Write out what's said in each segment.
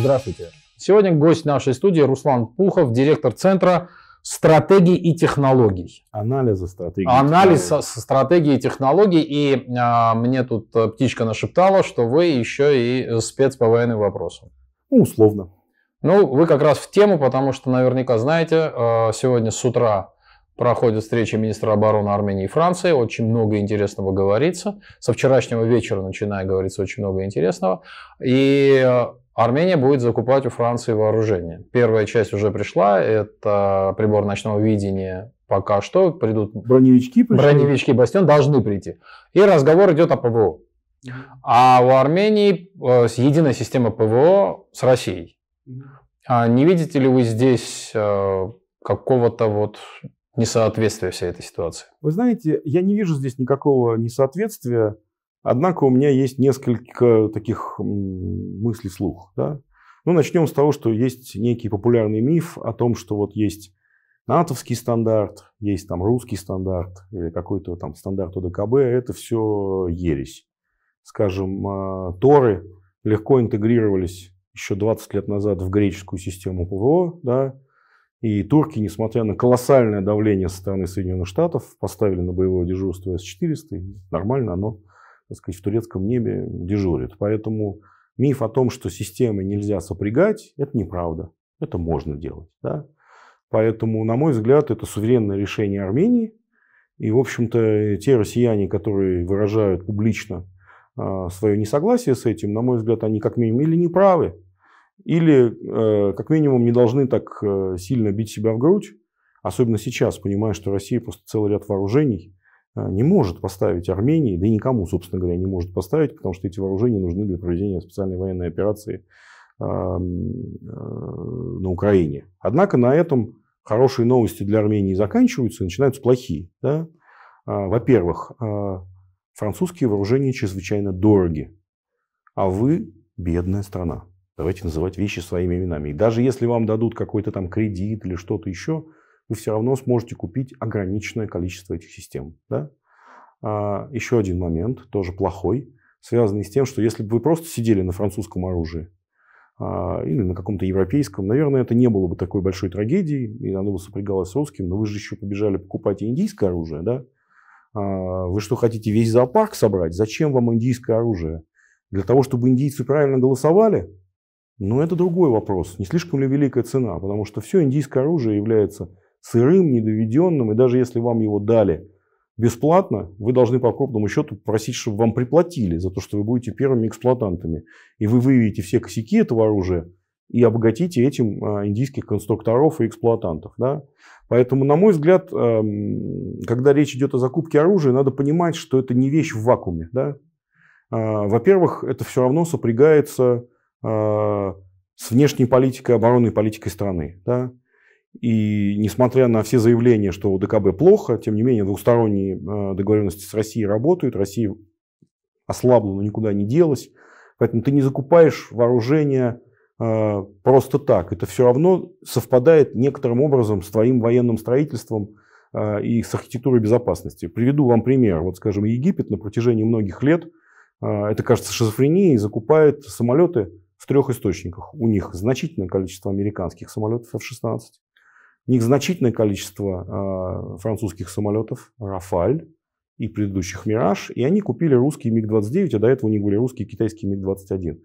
Здравствуйте. Сегодня гость нашей студии Руслан Пухов, директор Центра стратегии и технологий. Анализа стратегии. Анализ технологий. стратегии и технологий. И а, мне тут э, птичка нашептала, что вы еще и спец по военным вопросам. Ну, условно. Ну, вы как раз в тему, потому что наверняка знаете, э, сегодня с утра проходят встречи министра обороны Армении и Франции, очень много интересного говорится. Со вчерашнего вечера, начиная, говорится очень много интересного. И э, Армения будет закупать у Франции вооружение. Первая часть уже пришла, это прибор ночного видения пока что, придут... Броневички пришли? Броневички «Бастион» должны прийти. И разговор идет о ПВО. А у Армении э, единая система ПВО с Россией. А не видите ли вы здесь э, какого-то вот несоответствие всей этой ситуации? Вы знаете, я не вижу здесь никакого несоответствия, однако у меня есть несколько таких мыслей слух. Да? Ну, начнем с того, что есть некий популярный миф о том, что вот есть натовский стандарт, есть там русский стандарт или какой-то там стандарт ОДКБ, это все ересь. Скажем, а, торы легко интегрировались еще 20 лет назад в греческую систему ПВО, да, и турки, несмотря на колоссальное давление со стороны Соединенных Штатов, поставили на боевое дежурство С-400. Нормально оно, так сказать, в турецком небе дежурит. Поэтому миф о том, что системы нельзя сопрягать, это неправда. Это можно делать. Да? Поэтому, на мой взгляд, это суверенное решение Армении. И, в общем-то, те россияне, которые выражают публично а, свое несогласие с этим, на мой взгляд, они как минимум или неправы. Или, э, как минимум, не должны так э, сильно бить себя в грудь, особенно сейчас, понимая, что Россия просто целый ряд вооружений э, не может поставить Армении, да и никому, собственно говоря, не может поставить, потому что эти вооружения нужны для проведения специальной военной операции на Украине. Однако на этом хорошие новости для Армении заканчиваются, и начинаются плохие. Да? А, во-первых, французские вооружения чрезвычайно дороги, а вы бедная страна. Давайте называть вещи своими именами. И даже если вам дадут какой-то там кредит или что-то еще, вы все равно сможете купить ограниченное количество этих систем. Да? А, еще один момент, тоже плохой, связанный с тем, что если бы вы просто сидели на французском оружии а, или на каком-то европейском, наверное, это не было бы такой большой трагедии, и оно бы сопрягалось с русским, но вы же еще побежали покупать индийское оружие, да? А, вы что, хотите весь зоопарк собрать? Зачем вам индийское оружие? Для того, чтобы индийцы правильно голосовали? Но это другой вопрос. Не слишком ли великая цена? Потому что все индийское оружие является сырым, недоведенным. И даже если вам его дали бесплатно, вы должны по крупному счету просить, чтобы вам приплатили за то, что вы будете первыми эксплуатантами. И вы выявите все косяки этого оружия и обогатите этим а, индийских конструкторов и эксплуатантов. Да? Поэтому, на мой взгляд, эм, когда речь идет о закупке оружия, надо понимать, что это не вещь в вакууме. Да? А, во-первых, это все равно сопрягается а, с внешней политикой, оборонной политикой страны. Да? И несмотря на все заявления, что ДКБ плохо, тем не менее двусторонние а, договоренности с Россией работают, Россия ослабла, но никуда не делась. Поэтому ты не закупаешь вооружение а, просто так. Это все равно совпадает некоторым образом с твоим военным строительством и с архитектурой безопасности. Приведу вам пример. Вот, скажем, Египет на протяжении многих лет, это, кажется, шизофренией, закупает самолеты в трех источниках. У них значительное количество американских самолетов F-16, у них значительное количество э, французских самолетов «Рафаль», и предыдущих «Мираж», и они купили русский МиГ-29, а до этого у них были русские и китайские МиГ-21.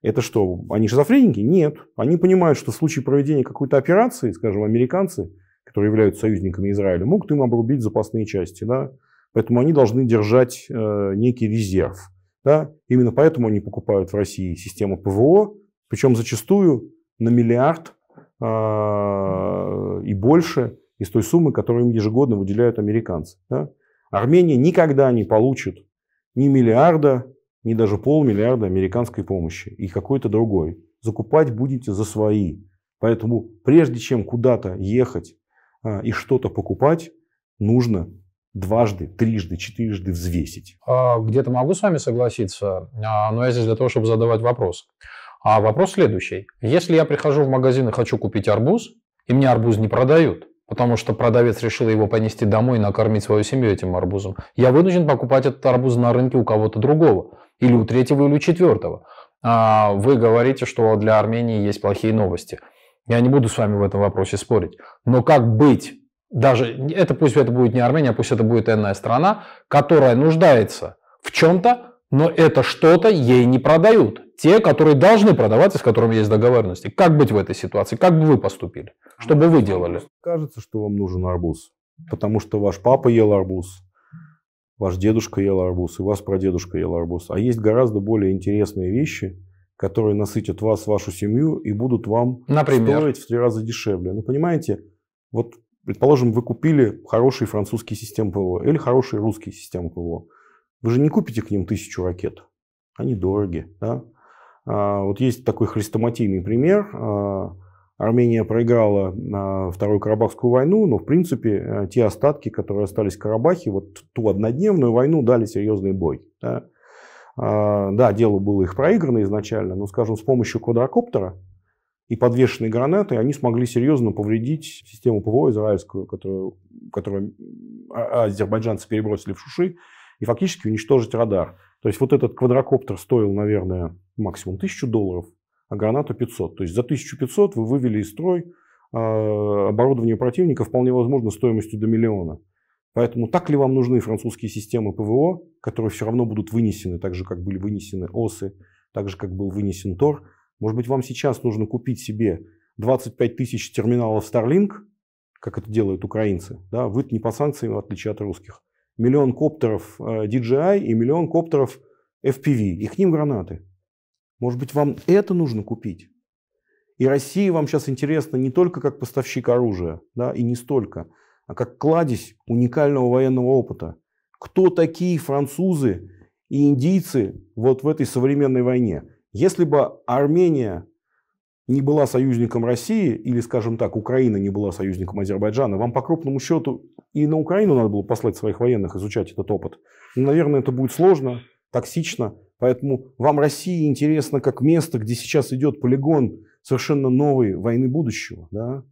Это что, они шизофреники? Нет. Они понимают, что в случае проведения какой-то операции, скажем, американцы, которые являются союзниками Израиля, могут им обрубить запасные части. Да? Поэтому они должны держать э, некий резерв. Да? Именно поэтому они покупают в России систему ПВО, причем зачастую на миллиард э, и больше из той суммы, которую им ежегодно выделяют американцы. Да? Армения никогда не получит ни миллиарда, ни даже полмиллиарда американской помощи и какой-то другой. Закупать будете за свои. Поэтому прежде чем куда-то ехать э, и что-то покупать, нужно дважды, трижды, четырежды взвесить. А где-то могу с вами согласиться, а, но я здесь для того, чтобы задавать вопрос. А вопрос следующий. Если я прихожу в магазин и хочу купить арбуз, и мне арбуз не продают, потому что продавец решил его понести домой и накормить свою семью этим арбузом, я вынужден покупать этот арбуз на рынке у кого-то другого, или у третьего, или у четвертого. А, вы говорите, что для Армении есть плохие новости. Я не буду с вами в этом вопросе спорить. Но как быть даже это пусть это будет не Армения, а пусть это будет иная страна, которая нуждается в чем-то, но это что-то ей не продают. Те, которые должны продавать, и с которыми есть договоренности. Как быть в этой ситуации? Как бы вы поступили? Что бы вы делали? Кажется, что вам нужен арбуз. Потому что ваш папа ел арбуз, ваш дедушка ел арбуз, и ваш прадедушка ел арбуз. А есть гораздо более интересные вещи, которые насытят вас, вашу семью и будут вам Например? стоить в три раза дешевле. Ну, понимаете, вот Предположим, вы купили хорошие французские системы ПВО или хорошие русские системы ПВО. Вы же не купите к ним тысячу ракет. Они дороги. Да? А, вот есть такой хрестоматийный пример. А, Армения проиграла а, Вторую Карабахскую войну, но, в принципе, э, те остатки, которые остались в Карабахе, вот ту однодневную войну дали серьезный бой. Да, да дело было их проиграно изначально, но, скажем, с помощью квадрокоптера и подвешенные гранаты, они смогли серьезно повредить систему ПВО израильскую, которую, которую а, а, азербайджанцы перебросили в Шуши, и фактически уничтожить радар. То есть вот этот квадрокоптер стоил, наверное, максимум 1000 долларов, а граната 500. То есть за 1500 вы вывели из строя а, оборудование противника, вполне возможно, стоимостью до миллиона. Поэтому так ли вам нужны французские системы ПВО, которые все равно будут вынесены, так же, как были вынесены ОСы, так же, как был вынесен ТОР, может быть, вам сейчас нужно купить себе 25 тысяч терминалов Starlink, как это делают украинцы. Да? вы не по санкциям, в отличие от русских. Миллион коптеров DJI э, и миллион коптеров FPV. И к ним гранаты. Может быть, вам это нужно купить? И России вам сейчас интересно не только как поставщик оружия, да, и не столько, а как кладезь уникального военного опыта. Кто такие французы и индийцы вот в этой современной войне? Если бы Армения не была союзником России, или, скажем так, Украина не была союзником Азербайджана, вам по крупному счету и на Украину надо было послать своих военных изучать этот опыт. Но, ну, наверное, это будет сложно, токсично, поэтому вам Россия интересна как место, где сейчас идет полигон совершенно новой войны будущего. Да?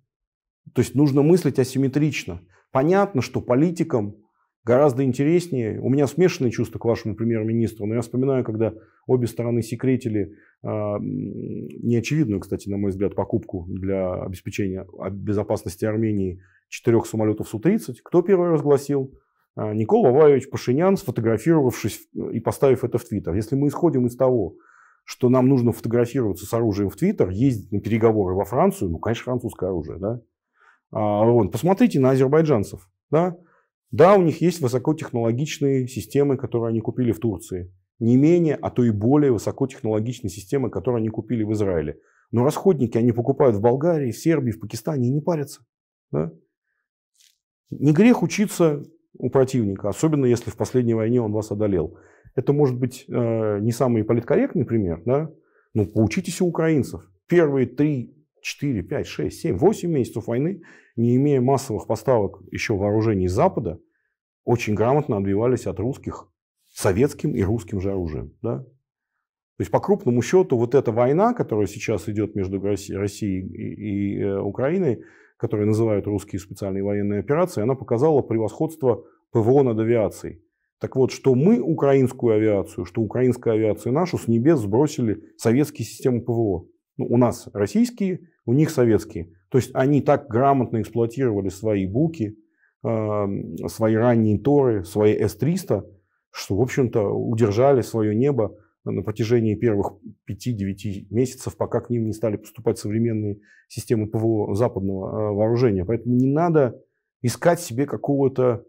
То есть нужно мыслить асимметрично. Понятно, что политикам гораздо интереснее. У меня смешанные чувства к вашему премьер-министру, но я вспоминаю, когда обе стороны секретили а, неочевидную, кстати, на мой взгляд, покупку для обеспечения безопасности Армении четырех самолетов Су-30. Кто первый разгласил? А, Никола Валерьевич Пашинян, сфотографировавшись и поставив это в Твиттер. Если мы исходим из того, что нам нужно фотографироваться с оружием в Твиттер, ездить на переговоры во Францию, ну, конечно, французское оружие, да? А, вон, посмотрите на азербайджанцев, да? Да, у них есть высокотехнологичные системы, которые они купили в Турции. Не менее, а то и более высокотехнологичные системы, которые они купили в Израиле. Но расходники они покупают в Болгарии, в Сербии, в Пакистане и не парятся. Да? Не грех учиться у противника, особенно если в последней войне он вас одолел. Это может быть э, не самый политкорректный пример, да? но ну, поучитесь у украинцев. Первые три 4, 5, 6, 7, 8 месяцев войны, не имея массовых поставок еще вооружений с Запада, очень грамотно отбивались от русских советским и русским же оружием. Да? То есть, по крупному счету, вот эта война, которая сейчас идет между Россией и, э, Украиной, которую называют русские специальные военные операции, она показала превосходство ПВО над авиацией. Так вот, что мы украинскую авиацию, что украинская авиация нашу с небес сбросили советские системы ПВО. Ну, у нас российские, у них советские. То есть они так грамотно эксплуатировали свои буки, э, свои ранние торы, свои С-300, что, в общем-то, удержали свое небо на протяжении первых 5-9 месяцев, пока к ним не стали поступать современные системы ПВО западного э, вооружения. Поэтому не надо искать себе какого-то,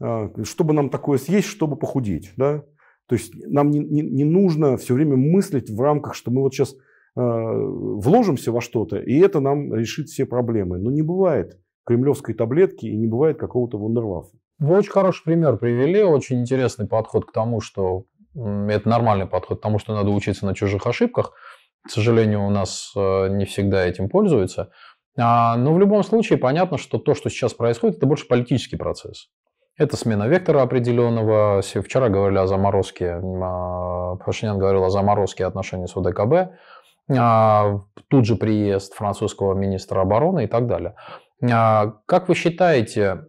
э, чтобы нам такое съесть, чтобы похудеть. Да? То есть нам не, не, не нужно все время мыслить в рамках, что мы вот сейчас Э, вложимся во что-то, и это нам решит все проблемы. Но не бывает кремлевской таблетки и не бывает какого-то вундервафа. Вы очень хороший пример привели, очень интересный подход к тому, что это нормальный подход к тому, что надо учиться на чужих ошибках. К сожалению, у нас э, не всегда этим пользуются. А, но в любом случае понятно, что то, что сейчас происходит, это больше политический процесс. Это смена вектора определенного. Вчера говорили о заморозке, а, Пашинян говорил о заморозке отношений с ОДКБ тут а, же приезд французского министра обороны и так далее. А, как вы считаете,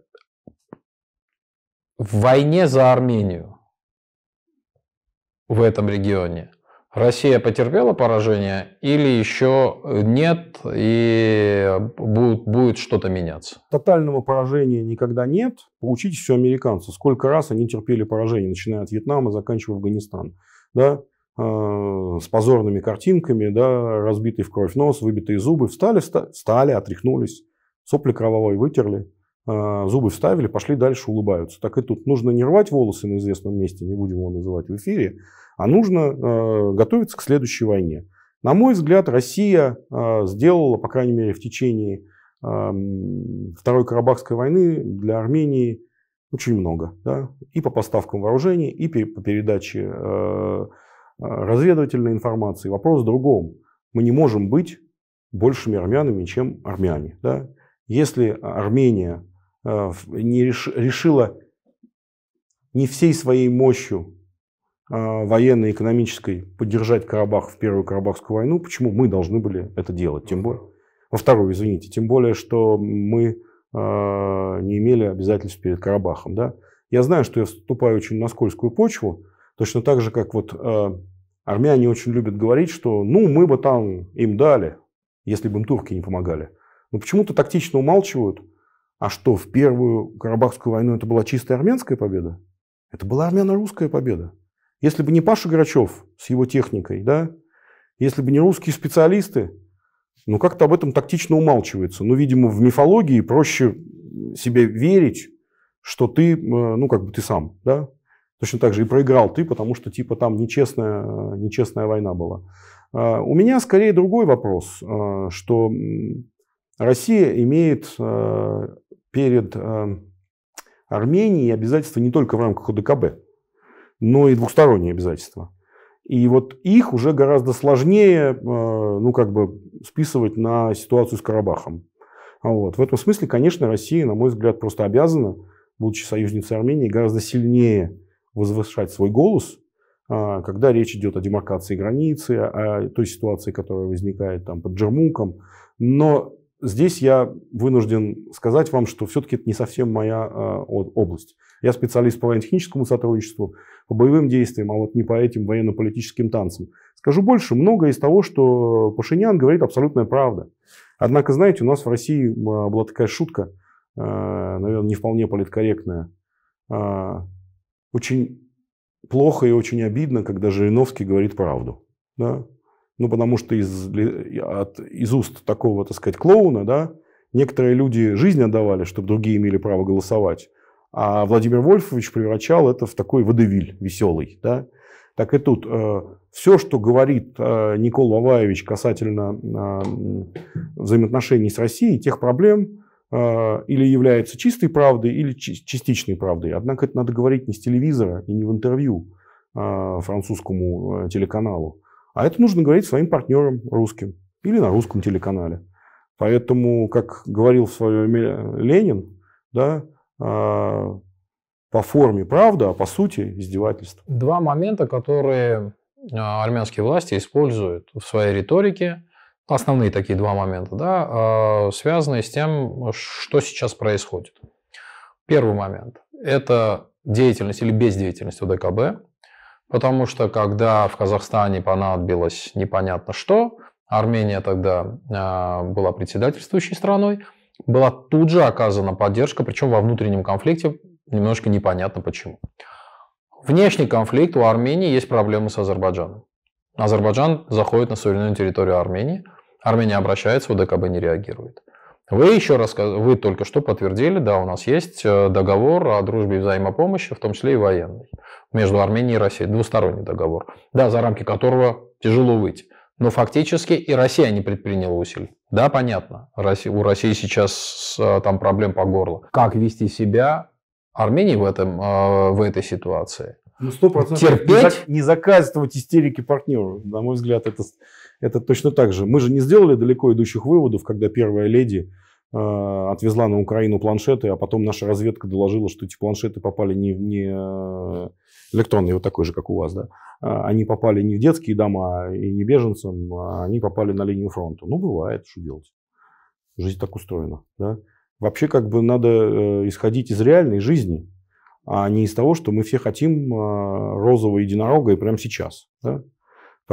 в войне за Армению в этом регионе Россия потерпела поражение или еще нет и будет, будет что-то меняться? Тотального поражения никогда нет. Получите все американцы. Сколько раз они терпели поражение, начиная от Вьетнама, заканчивая Афганистан, Да? Э, с позорными картинками, да, разбитый в кровь нос, выбитые зубы, встали, встали, отряхнулись, сопли кровавой вытерли, э, зубы вставили, пошли дальше, улыбаются. Так и тут нужно не рвать волосы на известном месте, не будем его называть в эфире, а нужно э, готовиться к следующей войне. На мой взгляд, Россия сделала, по крайней мере, в течение Второй Карабахской войны для Армении очень много. Да? И по поставкам вооружений, и по передаче Э, разведывательной информации. Вопрос в другом. Мы не можем быть большими армянами, чем армяне. Да? Если Армения э, не реш, решила не всей своей мощью э, военной и экономической поддержать Карабах в Первую Карабахскую войну, почему мы должны были это делать? Тем более, во вторую, извините, тем более, что мы не имели обязательств перед Карабахом. Да? Я знаю, что я вступаю очень на скользкую почву, точно так же, как вот Армяне очень любят говорить, что ну мы бы там им дали, если бы им турки не помогали. Но почему-то тактично умалчивают. А что, в Первую Карабахскую войну это была чистая армянская победа? Это была армяно-русская победа. Если бы не Паша Грачев с его техникой, да, если бы не русские специалисты, ну как-то об этом тактично умалчивается. Ну, видимо, в мифологии проще себе верить, что ты, э, ну как бы ты сам, да, Точно так же и проиграл ты, потому что типа там нечестная, нечестная война была. А, у меня скорее другой вопрос, а, что Россия имеет а, перед Арменией обязательства не только в рамках ОДКБ, но и двусторонние обязательства. И вот их уже гораздо сложнее ну, как бы списывать на ситуацию с Карабахом. Вот. В этом смысле, конечно, Россия, на мой взгляд, просто обязана, будучи союзницей Армении, гораздо сильнее возвышать свой голос, а, когда речь идет о демаркации границы, о той ситуации, которая возникает там под Джермуком. Но здесь я вынужден сказать вам, что все-таки это не совсем моя а, область. Я специалист по военно-техническому сотрудничеству, по боевым действиям, а вот не по этим военно-политическим танцам. Скажу больше, многое из того, что Пашинян говорит, абсолютная правда. Однако, знаете, у нас в России а, была такая шутка, наверное, не вполне политкорректная очень плохо и очень обидно, когда Жириновский говорит правду. Да? Ну, потому что из, от, из уст такого, так сказать, клоуна, да, некоторые люди жизнь отдавали, чтобы другие имели право голосовать. А Владимир Вольфович превращал это в такой водевиль веселый. Да? Так и тут э, все, что говорит э, Никол Ваваевич касательно э, взаимоотношений с Россией, тех проблем, Э, или является чистой правдой, или частичной правдой. Однако это надо говорить не с телевизора и не в интервью э, французскому э, телеканалу, а это нужно говорить своим партнерам русским или на русском телеканале. Поэтому, как говорил в свое время Ленин, да, по форме правда, а по сути издевательство. Два момента, которые армянские власти используют в своей риторике Основные такие два момента, да, а, связанные с тем, что сейчас происходит. Первый момент – это деятельность или бездеятельность ОДКБ, потому что когда в Казахстане понадобилось непонятно что, Армения тогда а, была председательствующей страной, была тут же оказана поддержка, причем во внутреннем конфликте немножко непонятно почему. Внешний конфликт у Армении есть проблемы с Азербайджаном. Азербайджан заходит на суверенную территорию Армении – Армения обращается, УДКБ не реагирует. Вы еще раз, вы только что подтвердили, да, у нас есть э, договор о дружбе и взаимопомощи, в том числе и военный, между Арменией и Россией, двусторонний договор, да, за рамки которого тяжело выйти. Но фактически и Россия не предприняла усилий. Да, понятно, у России сейчас э, там проблем по горло. Как вести себя Армении в, этом, э, в этой ситуации? Ну, 100% Терпеть? Не, зак- не заказывать истерики партнеру. На мой взгляд, это это точно так же. Мы же не сделали далеко идущих выводов, когда первая леди э, отвезла на Украину планшеты, а потом наша разведка доложила, что эти планшеты попали не, не э, электронные, вот такой же, как у вас, да, а, они попали не в детские дома и не беженцам, а они попали на линию фронта. Ну, бывает, что делать. Жизнь так устроена, да. Вообще, как бы надо э, исходить из реальной жизни, а не из того, что мы все хотим розового единорога и прямо сейчас, да.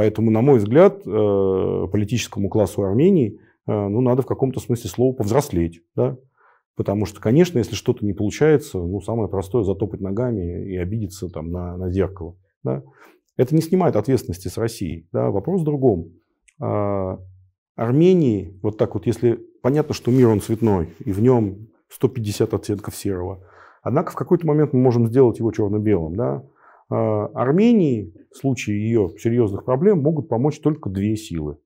Поэтому, на мой взгляд, э, политическому классу Армении э, ну, надо в каком-то смысле слова повзрослеть. Да? Потому что, конечно, если что-то не получается, ну, самое простое – затопать ногами и обидеться там, на, на зеркало. Да? Это не снимает ответственности с Россией. Да? Вопрос в другом. А, Армении, вот так вот, если понятно, что мир он цветной, и в нем 150 оттенков серого, однако в какой-то момент мы можем сделать его черно-белым. Да? А, Армении в случае ее серьезных проблем могут помочь только две силы.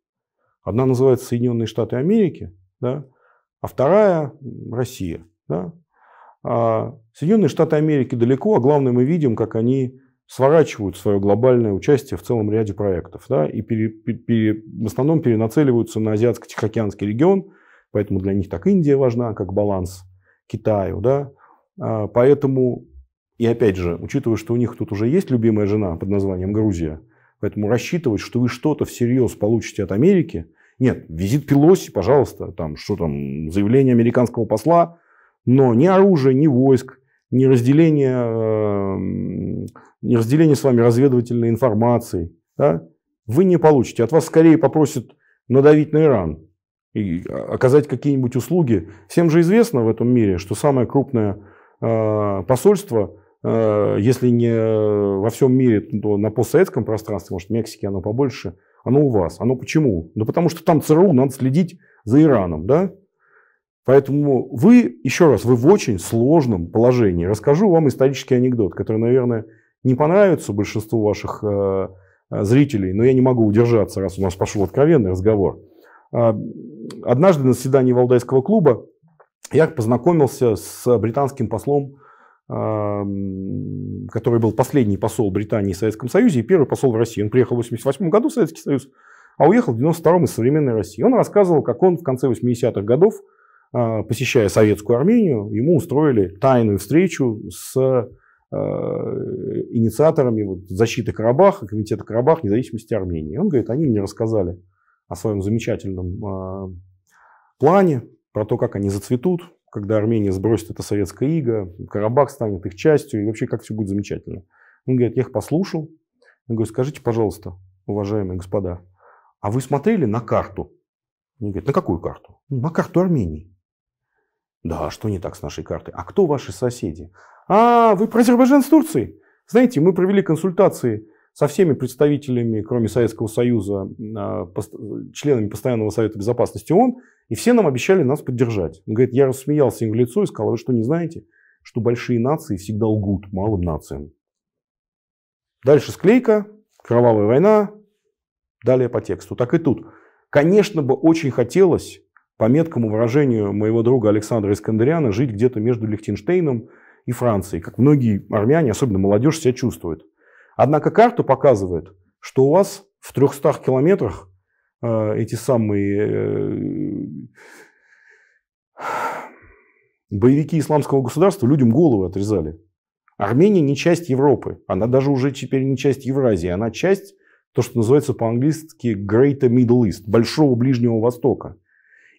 Одна называется Соединенные Штаты Америки, да, а вторая – Россия. Да. А Соединенные Штаты Америки далеко, а главное мы видим, как они сворачивают свое глобальное участие в целом ряде проектов. Да, и пере, пере, в основном перенацеливаются на Азиатско-Тихоокеанский регион, поэтому для них так Индия важна, как баланс Китаю. Да. А поэтому и опять же, учитывая, что у них тут уже есть любимая жена под названием Грузия, поэтому рассчитывать, что вы что-то всерьез получите от Америки, нет, визит Пелоси, пожалуйста, там что там, заявление американского посла, но ни оружия, ни войск, ни разделение, э, ни разделение с вами разведывательной информации, да, вы не получите. От вас скорее попросят надавить на Иран и оказать какие-нибудь услуги. Всем же известно в этом мире, что самое крупное э, посольство Э, если не э, во всем мире, то на постсоветском пространстве, может, в Мексике оно побольше, оно у вас. Оно почему? ну потому что там ЦРУ, надо следить за Ираном, да? Поэтому вы, еще раз, вы в очень сложном положении. Расскажу вам исторический анекдот, который, наверное, не понравится большинству ваших э, э зрителей, но я не могу удержаться, раз у нас пошел откровенный разговор. Однажды на заседании Валдайского клуба я познакомился с британским послом который был последний посол Британии в Советском Союзе и первый посол в России. Он приехал в 1988 году в Советский Союз, а уехал в 1992 из современной России. Он рассказывал, как он в конце 80-х годов, а, посещая советскую Армению, ему устроили тайную встречу с а, инициаторами защиты Карабаха, Комитета Карабах, независимости Армении. Он говорит, они мне рассказали о своем замечательном а, плане, про то, как они зацветут, когда Армения сбросит это советское иго, Карабах станет их частью, и вообще как все будет замечательно. Он говорит, я их послушал. Я говорю, скажите, пожалуйста, уважаемые господа, а вы смотрели на карту? Они говорят, на какую карту? Ну, на карту Армении. Да, а что не так с нашей картой? А кто ваши соседи? А, вы про Азербайджан с Турцией? Знаете, мы провели консультации со всеми представителями, кроме Советского Союза, а, членами Постоянного Совета Безопасности ООН, и все нам обещали нас поддержать. Он говорит, я рассмеялся им в лицо и сказал, вы что, не знаете, что большие нации всегда лгут малым нациям? Дальше склейка, кровавая война, далее по тексту. Так и тут. Конечно бы очень хотелось, по меткому выражению моего друга Александра Искандеряна, жить где-то между Лихтенштейном и Францией, как многие армяне, особенно молодежь, себя чувствуют. Однако карта показывает, что у вас в 300 километрах э, эти самые э, боевики исламского государства людям головы отрезали. Армения не часть Европы. Она даже уже теперь не часть Евразии. Она часть, то, что называется по-английски Great Middle East, Большого Ближнего Востока.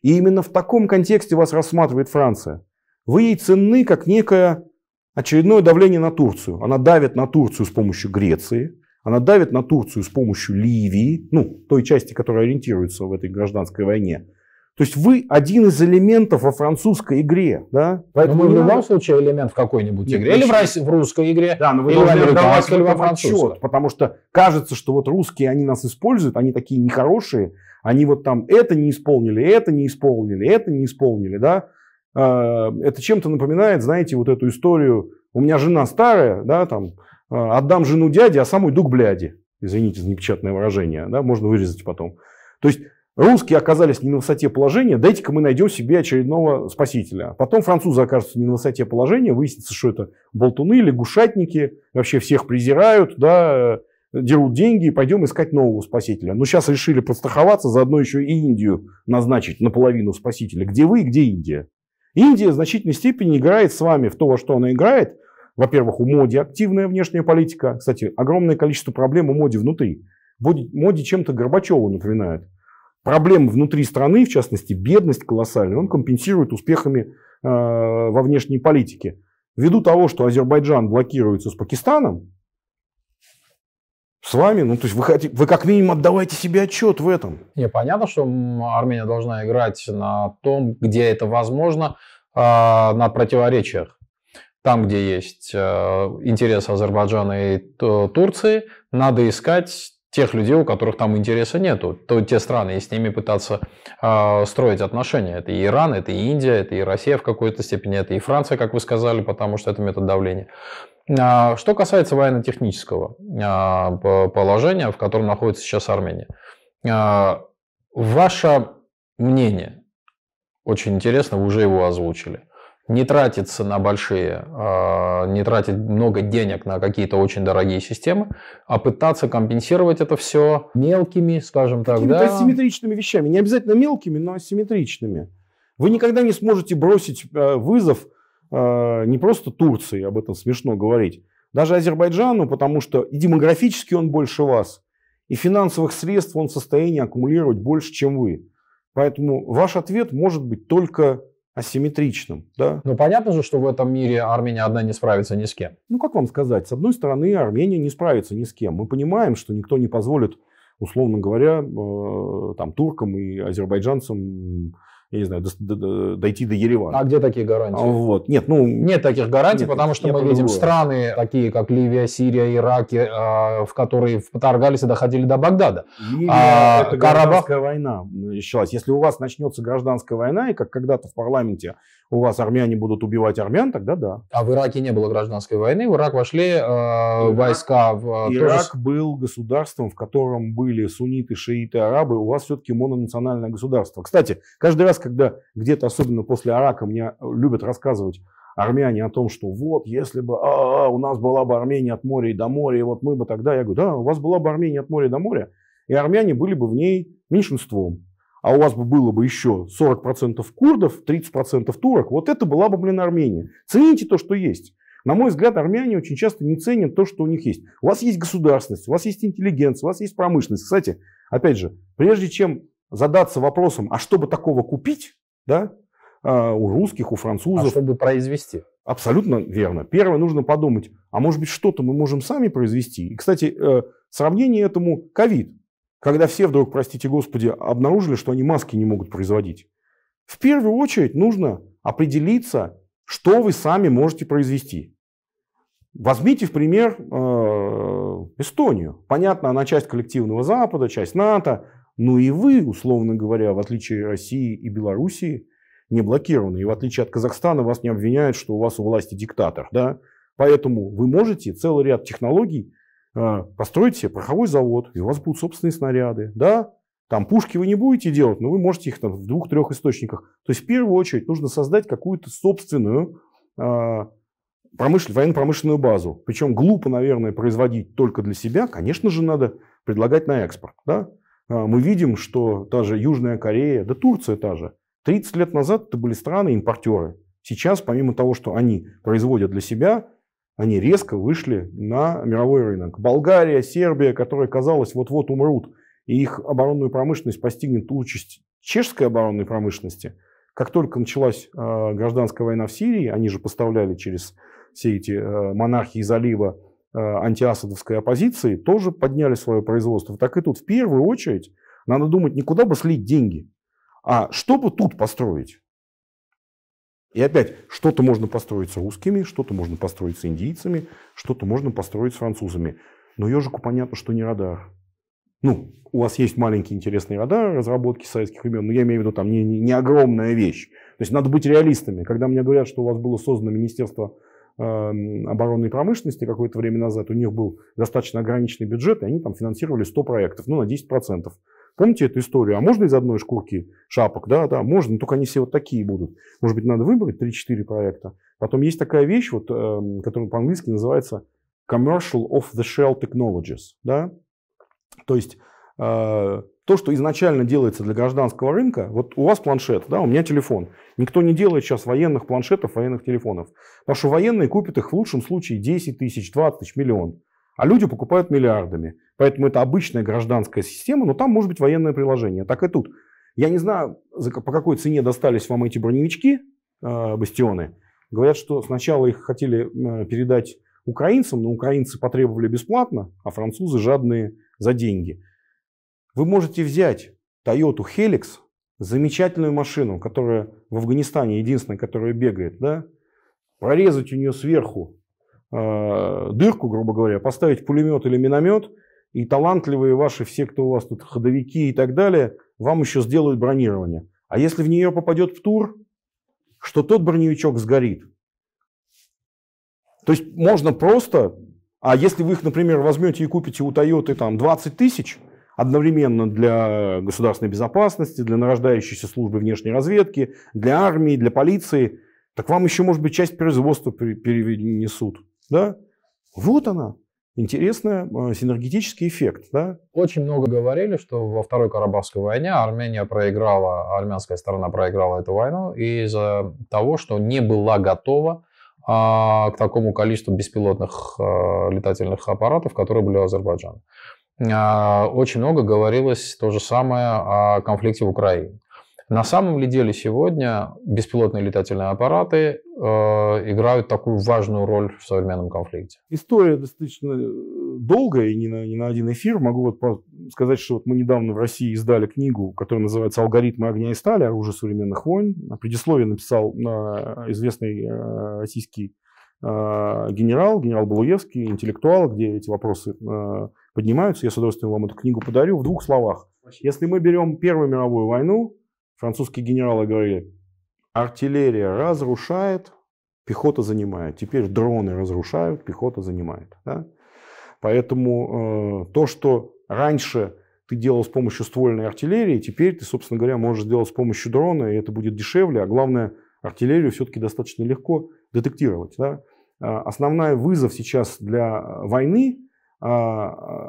И именно в таком контексте вас рассматривает Франция. Вы ей ценны как некая очередное давление на Турцию. Она давит на Турцию с помощью Греции, она давит на Турцию с помощью Ливии, ну, той части, которая ориентируется в этой гражданской войне. То есть вы один из элементов во французской игре. Да? Поэтому но мы в любом случае элемент в какой-нибудь игре. Ну или в, России, в русской игре, да, но вы или в американской, или во Отчет, потому что кажется, что вот русские, они нас используют, они такие нехорошие. Они вот там это не исполнили, это не исполнили, это не исполнили. Да? А, это чем-то напоминает, знаете, вот эту историю. У меня жена старая, да, там, а, отдам жену дяде, а сам уйду к бляде. Извините за непечатное выражение, да, можно вырезать потом. То есть русские оказались не на высоте положения, дайте-ка мы найдем себе очередного спасителя. Потом французы окажутся не на высоте положения, выяснится, что это болтуны, лягушатники, вообще всех презирают, да, дерут деньги, и пойдем искать нового спасителя. Но сейчас решили подстраховаться, заодно еще и Индию назначить наполовину спасителя. Где вы, где Индия? Индия в значительной степени играет с вами в то, во что она играет. Во-первых, у моди активная внешняя политика. Кстати, огромное количество проблем у моди внутри. Моди чем-то Горбачева напоминает. Проблемы внутри страны, в частности, бедность колоссальная, он компенсирует успехами э, во внешней политике. Ввиду того, что Азербайджан блокируется с Пакистаном, с вами. Ну, то есть вы, хотите, вы как минимум отдавайте себе отчет в этом. Не, понятно, что Армения должна играть на том, где это возможно, а, на противоречиях. Там, где есть э, интересы Азербайджана и Турции, надо искать тех людей, у которых там интереса нету, то те страны, и с ними пытаться э, строить отношения. Это и Иран, это и Индия, это и Россия в какой-то степени, это и Франция, как вы сказали, потому что это метод давления. А, что касается военно-технического а, положения, в котором находится сейчас Армения, а, ваше мнение, очень интересно, вы уже его озвучили, не тратиться на большие, не тратить много денег на какие-то очень дорогие системы, а пытаться компенсировать это все мелкими, скажем так, Какими-то да? асимметричными вещами. Не обязательно мелкими, но асимметричными. Вы никогда не сможете бросить э, вызов Э, не просто Турции, об этом смешно говорить, даже Азербайджану, потому что и демографически он больше вас, и финансовых средств он в состоянии аккумулировать больше, чем вы. Поэтому ваш ответ может быть только асимметричным. Да? Ну понятно же, что в этом мире Армения одна не справится ни с кем. Ну, как вам сказать? С одной стороны, Армения не справится ни с кем. Мы понимаем, что никто не позволит, условно говоря, э, там, туркам и азербайджанцам я не знаю, до, до, до, дойти до Еревана. А где такие гарантии? А, вот. Нет, ну, нет таких гарантий, нет, потому что мы видим другое. страны, такие как Ливия, Сирия, Ирак, э, в которые поторгались и доходили до Багдада. Ливия, а, это Карабах... гражданская война началась. Если у вас начнется гражданская война, и как когда-то в парламенте у вас армяне будут убивать армян, тогда да. А в Ираке не было гражданской войны, в Ирак вошли э, Ирак, войска. В, э, Ирак тоже... был государством, в котором были сунниты, шииты, арабы. У вас все-таки мононациональное государство. Кстати, каждый раз сейчас, когда где-то, особенно после Арака, мне э, любят рассказывать армяне о том, что вот, если бы а, а, у нас была бы Армения от моря и до моря, и вот мы бы тогда, я говорю, да, у вас была бы Армения от моря и до моря, и армяне были бы в ней меньшинством. А у вас бы было бы еще 40% курдов, 30% турок. Вот это была бы, блин, Армения. Цените то, что есть. На мой взгляд, армяне очень часто не ценят то, что у них есть. У вас есть государственность, у вас есть интеллигенция, у вас есть промышленность. Кстати, опять же, прежде чем задаться вопросом, а чтобы такого купить, да, а, у русских, у а французов. А чтобы произвести. Абсолютно верно. Первое, нужно подумать, а может быть, что-то мы можем сами произвести. И, кстати, э, сравнение этому ковид, когда все вдруг, простите господи, обнаружили, что они маски не могут производить. В первую очередь нужно определиться, что вы сами можете произвести. Возьмите в пример э, Эстонию. Понятно, она часть коллективного Запада, часть НАТО. Но ну и вы, условно говоря, в отличие России и Белоруссии, не блокированы. И в отличие от Казахстана, вас не обвиняют, что у вас у власти диктатор. Да? Поэтому вы можете целый ряд технологий а, построить себе пороховой завод, и у вас будут собственные снаряды. Да? Там пушки вы не будете делать, но вы можете их там, в двух-трех источниках. То есть в первую очередь нужно создать какую-то собственную э, военно-промышленную базу. Причем глупо, наверное, производить только для себя. Конечно же, надо предлагать на экспорт. Да? А, мы видим, что та же Южная Корея, да Турция та же, 30 лет назад это были страны-импортеры. Сейчас, помимо того, что они производят для себя, они резко вышли на мировой рынок. Болгария, Сербия, которые, казалось, вот-вот умрут, и их оборонную промышленность постигнет участь чешской оборонной промышленности. Как только началась а, гражданская война в Сирии, они же поставляли через все эти а, монархии залива Э, антиасадовской оппозиции тоже подняли свое производство. Так и тут в первую очередь надо думать не куда бы слить деньги, а что бы тут построить. И опять, что-то можно построить с русскими, что-то можно построить с индийцами, что-то можно построить с французами. Но ежику понятно, что не радар. Ну, у вас есть маленький интересный радар разработки советских времен, но я имею в виду там не, не, не огромная вещь. То есть надо быть реалистами. Когда мне говорят, что у вас было создано Министерство Эм, оборонной промышленности какое-то время назад, у них был достаточно ограниченный бюджет, и они там финансировали 100 проектов, ну, на 10%. Помните эту историю? А можно из одной шкурки шапок? Да, да, можно, только они все вот такие будут. Может быть, надо выбрать 3-4 проекта. Потом есть такая вещь, вот, эм, которая по-английски называется commercial off-the-shell technologies. Да? То есть э, то, что изначально делается для гражданского рынка, вот у вас планшет, да, у меня телефон. Никто не делает сейчас военных планшетов, военных телефонов. Потому что военные купят их в лучшем случае 10 тысяч, 20 тысяч, миллион. А люди покупают миллиардами. Поэтому это обычная гражданская система, но там может быть военное приложение. Так и тут. Я не знаю, по какой цене достались вам эти броневички, э, бастионы. Говорят, что сначала их хотели э, передать украинцам, но украинцы потребовали бесплатно, а французы жадные за деньги. Вы можете взять Toyota Helix, замечательную машину, которая в Афганистане единственная, которая бегает, да, прорезать у нее сверху э, дырку, грубо говоря, поставить пулемет или миномет, и талантливые ваши, все, кто у вас тут ходовики и так далее, вам еще сделают бронирование. А если в нее попадет в тур, что тот броневичок сгорит. То есть можно просто, а если вы их, например, возьмете и купите у Toyota там 20 тысяч – одновременно для государственной безопасности, для нарождающейся службы внешней разведки, для армии, для полиции, так вам еще, может быть, часть производства перенесут. Да? Вот она, интересный э, синергетический эффект. Да? Очень много говорили, что во Второй Карабахской войне Армения проиграла, армянская сторона проиграла эту войну из-за того, что не была готова а, к такому количеству беспилотных э, летательных аппаратов, которые были у Азербайджана. А, очень много говорилось то же самое о конфликте в Украине. На самом ли деле сегодня беспилотные летательные аппараты э, играют такую важную роль в современном конфликте? История достаточно э, долгая и не на, не на один эфир. Могу вот сказать, что вот мы недавно в России издали книгу, которая называется «Алгоритмы огня и стали. Оружие современных войн». Предисловие написал э, известный э, российский э, генерал, генерал Балуевский, интеллектуал, где эти вопросы э, поднимаются. Я с удовольствием вам эту книгу подарю в двух словах. Если мы берем Первую мировую войну, французские генералы говорили, артиллерия разрушает, пехота занимает. Теперь дроны разрушают, пехота занимает. Да? Поэтому э, то, что раньше ты делал с помощью ствольной артиллерии, теперь ты, собственно говоря, можешь сделать с помощью дрона, и это будет дешевле. А главное, артиллерию все-таки достаточно легко детектировать. Да? Э, основной вызов сейчас для э, войны а,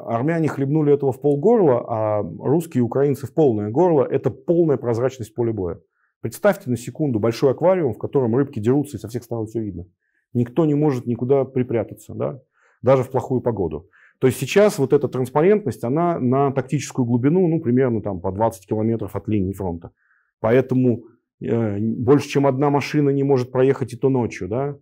а, армяне хлебнули этого в полгорла, а русские и украинцы в полное горло. Это полная прозрачность поля боя. Представьте на секунду большой аквариум, в котором рыбки дерутся и со всех сторон все видно. Никто не может никуда припрятаться, да? даже в плохую погоду. То есть сейчас вот эта транспарентность, она на тактическую глубину, ну, примерно там по 20 километров от линии фронта. Поэтому э, больше, чем одна машина не может проехать и то ночью, да?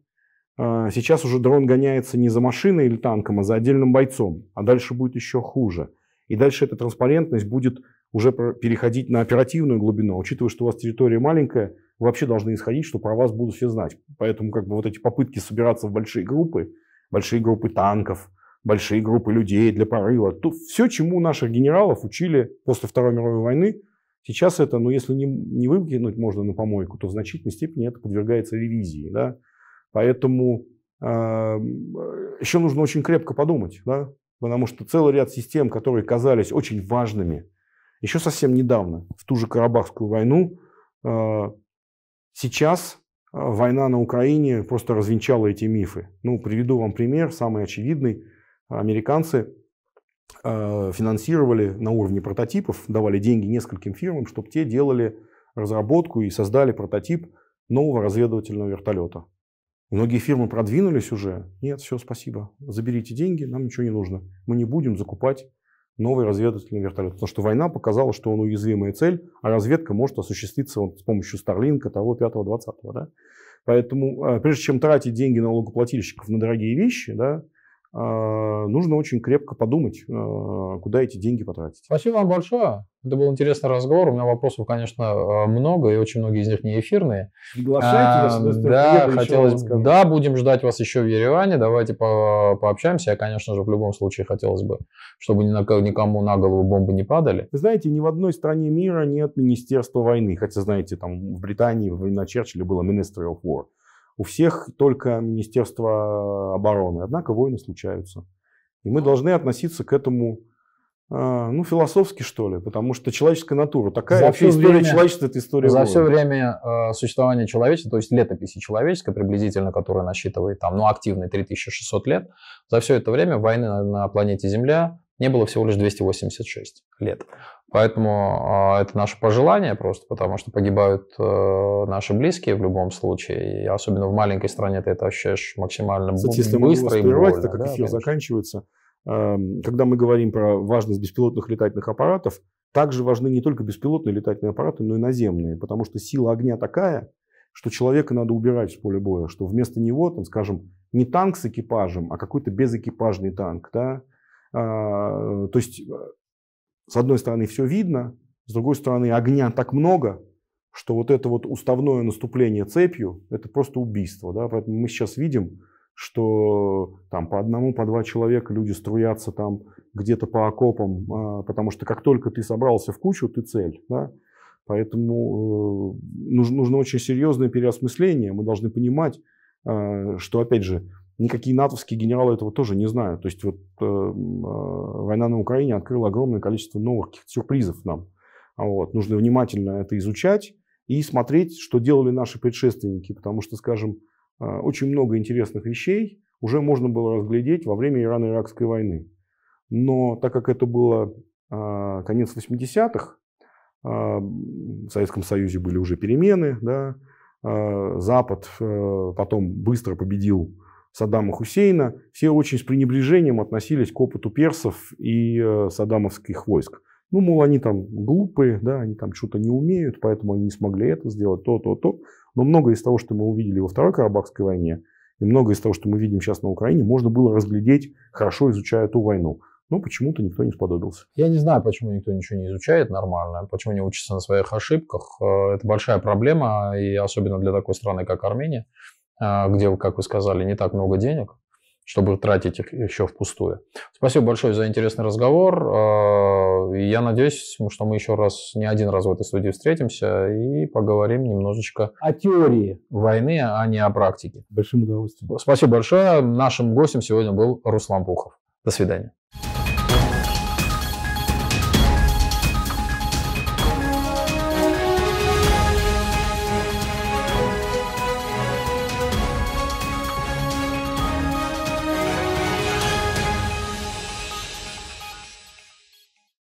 А, сейчас уже дрон гоняется не за машиной или танком, а за отдельным бойцом. А дальше будет еще хуже. И дальше эта транспарентность будет уже переходить на оперативную глубину. А учитывая, что у вас территория маленькая, вы вообще должны исходить, что про вас будут все знать. Поэтому как бы вот эти попытки собираться в большие группы, большие группы танков, большие группы людей для прорыва, то все, чему наших генералов учили после Второй мировой войны, сейчас это, ну если не, не выкинуть можно на помойку, то в значительной степени это подвергается ревизии. Да? Поэтому а, еще нужно очень крепко подумать, да? потому что целый ряд систем, которые казались очень важными еще совсем недавно, в ту же Карабахскую войну, а, сейчас а, война на Украине просто развенчала эти мифы. Ну, приведу вам пример, самый очевидный. Американцы финансировали на уровне прототипов, давали деньги нескольким фирмам, чтобы те делали разработку и создали прототип нового разведывательного вертолета. Многие фирмы продвинулись уже. Нет, все, спасибо. Заберите деньги, нам ничего не нужно. Мы не будем закупать новый разведывательный вертолет. Потому что война показала, что он уязвимая цель, а разведка может осуществиться вот с помощью Старлинка того, 5 20 да? Поэтому э, прежде чем тратить деньги налогоплательщиков на дорогие вещи, да, а, нужно очень крепко подумать, а, куда эти деньги потратить. Спасибо вам большое. Это был интересный разговор. У меня вопросов, конечно, а, много, и очень многие из них не эфирные. Приглашайте, а, Да, хотелось, да, будем ждать вас еще в Ереване. Давайте по пообщаемся. Я, конечно же, в любом случае хотелось бы, чтобы ни на, никому на голову бомбы не падали. Вы знаете, ни в одной стране мира нет Министерства войны. Хотя, знаете, там в Британии во времена Черчилля было Ministry of War у всех только Министерство обороны. Однако войны случаются. И мы должны относиться к этому э, ну, философски, что ли, потому что человеческая натура такая, за вообще история время, человечества – это история За войны. все время э, существования человечества, то есть летописи человеческой приблизительно, которая насчитывает там, ну, активные 3600 лет, за все это время войны на, на планете Земля не было всего лишь 286 лет. Поэтому а, это наше пожелание просто, потому что погибают э, наши близкие в любом случае, и особенно в маленькой стране ты это ощущаешь максимально Кстати, если быстро мы и прервать, больно, так как да, эфир конечно. заканчивается, эм, когда мы говорим про важность беспилотных летательных аппаратов, также важны не только беспилотные летательные аппараты, но и наземные, потому что сила огня такая, что человека надо убирать с поля боя, что вместо него, там, скажем, не танк с экипажем, а какой-то безэкипажный танк, да, а, то есть э, с одной стороны все видно, с другой стороны огня так много, что вот это вот уставное наступление цепью – это просто убийство. Да? Поэтому мы сейчас видим, что там по одному, по два человека люди струятся там где-то по окопам, а, потому что как только ты собрался в кучу, ты цель. Да? Поэтому э, нужно, очень серьезное переосмысление. Мы должны понимать, э, что, опять же, Никакие натовские генералы этого тоже не знают. То есть вот э, э война на Украине открыла огромное количество новых сюрпризов нам. А вот. Нужно внимательно это изучать и смотреть, что делали наши предшественники, потому что, скажем, э, очень много интересных вещей уже можно было разглядеть во время Ирано-Иракской войны. Но так как это было э, конец 80-х, э, в Советском Союзе были уже перемены, да, э, Запад потом быстро победил Саддама Хусейна, все очень с пренебрежением относились к опыту персов и э, саддамовских войск. Ну, мол, они там глупые, да, они там что-то не умеют, поэтому они не смогли это сделать, то, то, то. Но многое из того, что мы увидели во Второй Карабахской войне, и многое из того, что мы видим сейчас на Украине, можно было разглядеть, хорошо изучая эту войну. Но почему-то никто не сподобился. Я не знаю, почему никто ничего не изучает нормально, почему не учится на своих ошибках. Э, это большая проблема, и особенно для такой страны, как Армения. А, где, как вы сказали, не так много денег, чтобы тратить их еще впустую. Спасибо большое за интересный разговор. А, я надеюсь, что мы еще раз, не один раз в этой студии встретимся и поговорим немножечко о теории войны, а не о практике. Большим удовольствием. Спасибо большое. Нашим гостем сегодня был Руслан Пухов. До свидания.